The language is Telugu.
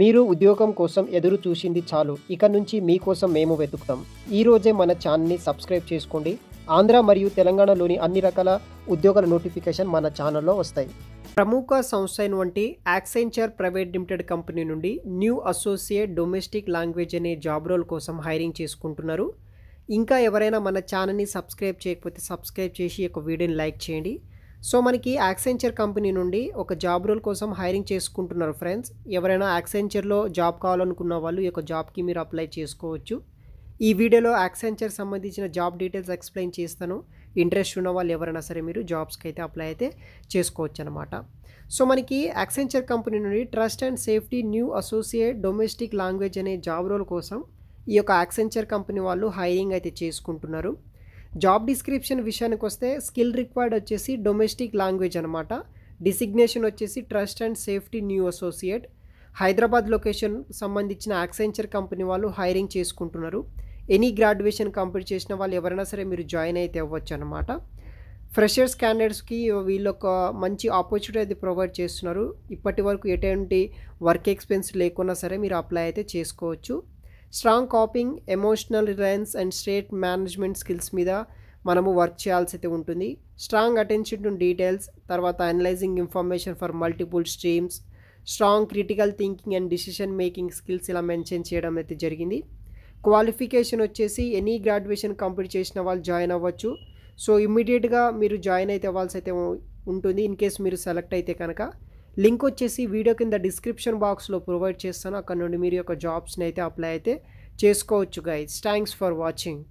మీరు ఉద్యోగం కోసం ఎదురు చూసింది చాలు ఇక నుంచి మీకోసం మేము వెతుకుతాం ఈరోజే మన ఛానల్ని సబ్స్క్రైబ్ చేసుకోండి ఆంధ్ర మరియు తెలంగాణలోని అన్ని రకాల ఉద్యోగాల నోటిఫికేషన్ మన ఛానల్లో వస్తాయి ప్రముఖ సంస్థ వంటి యాక్సెంచర్ ప్రైవేట్ లిమిటెడ్ కంపెనీ నుండి న్యూ అసోసియేట్ డొమెస్టిక్ లాంగ్వేజ్ అనే జాబ్ రోల్ కోసం హైరింగ్ చేసుకుంటున్నారు ఇంకా ఎవరైనా మన ఛానల్ని సబ్స్క్రైబ్ చేయకపోతే సబ్స్క్రైబ్ చేసి ఒక వీడియోని లైక్ చేయండి సో మనకి యాక్సెంచర్ కంపెనీ నుండి ఒక జాబ్ రోల్ కోసం హైరింగ్ చేసుకుంటున్నారు ఫ్రెండ్స్ ఎవరైనా యాక్సెంచర్లో జాబ్ కావాలనుకున్న వాళ్ళు ఈ యొక్క జాబ్కి మీరు అప్లై చేసుకోవచ్చు ఈ వీడియోలో యాక్సెంచర్ సంబంధించిన జాబ్ డీటెయిల్స్ ఎక్స్ప్లెయిన్ చేస్తాను ఇంట్రెస్ట్ ఉన్న వాళ్ళు ఎవరైనా సరే మీరు జాబ్స్కి అయితే అప్లై అయితే చేసుకోవచ్చు అనమాట సో మనకి యాక్సెంచర్ కంపెనీ నుండి trust and safety new associate domestic language అనే జాబ్ రోల్ కోసం ఈ యొక్క యాక్సెంచర్ కంపెనీ వాళ్ళు హైరింగ్ అయితే చేసుకుంటున్నారు జాబ్ డిస్క్రిప్షన్ విషయానికి వస్తే స్కిల్ రిక్వైర్డ్ వచ్చేసి డొమెస్టిక్ లాంగ్వేజ్ అనమాట డిసిగ్నేషన్ వచ్చేసి trust and safety new associate Hyderabad location సంబంధించిన యాక్సెంచర్ కంపెనీ వాళ్ళు హైరింగ్ చేసుకుంటున్నారు ఎనీ గ్రాడ్యుయేషన్ కంప్లీట్ చేసిన వాళ్ళు ఎవరైనా సరే మీరు జాయిన్ అయితే అవ్వచ్చు అనమాట ఫ్రెషర్స్ క్యాండిడేట్స్కి వీళ్ళొక మంచి ఆపర్చునిటీ అయితే ప్రొవైడ్ చేస్తున్నారు ఇప్పటి వరకు ఎటువంటి వర్క్ ఎక్స్పెన్స్ లేకున్నా సరే మీరు అప్లై అయితే చేసుకోవచ్చు strong coping emotional resilience and stress management skills మీద మనము వర్క్ చేయాల్సి అయితే ఉంటుంది స్ట్రాంగ్ అటెన్షన్ టు డీటెయిల్స్ తర్వాత analysing information for multiple streams strong critical thinking and decision making skills ఇలా మెన్షన్ చేయడం అయితే జరిగింది క్వాలిఫికేషన్ వచ్చేసి ఎనీ గ్రాడ్యుయేషన్ కంప్లీట్ చేసిన వాళ్ళు జాయిన్ అవ్వచ్చు సో ఇమ్మీడియట్గా మీరు జాయిన్ అయితే అవ్వాల్సి అయితే ఉంటుంది ఇన్ కేస్ మీరు సెలెక్ట్ అయితే కనుక లింక్ వచ్చేసి వీడియో కింద డిస్క్రిప్షన్ బాక్స్లో ప్రొవైడ్ చేస్తాను అక్కడ నుండి మీరు యొక్క జాబ్స్ని అయితే అప్లై అయితే చేసుకోవచ్చు గైజ్ థ్యాంక్స్ ఫర్ వాచింగ్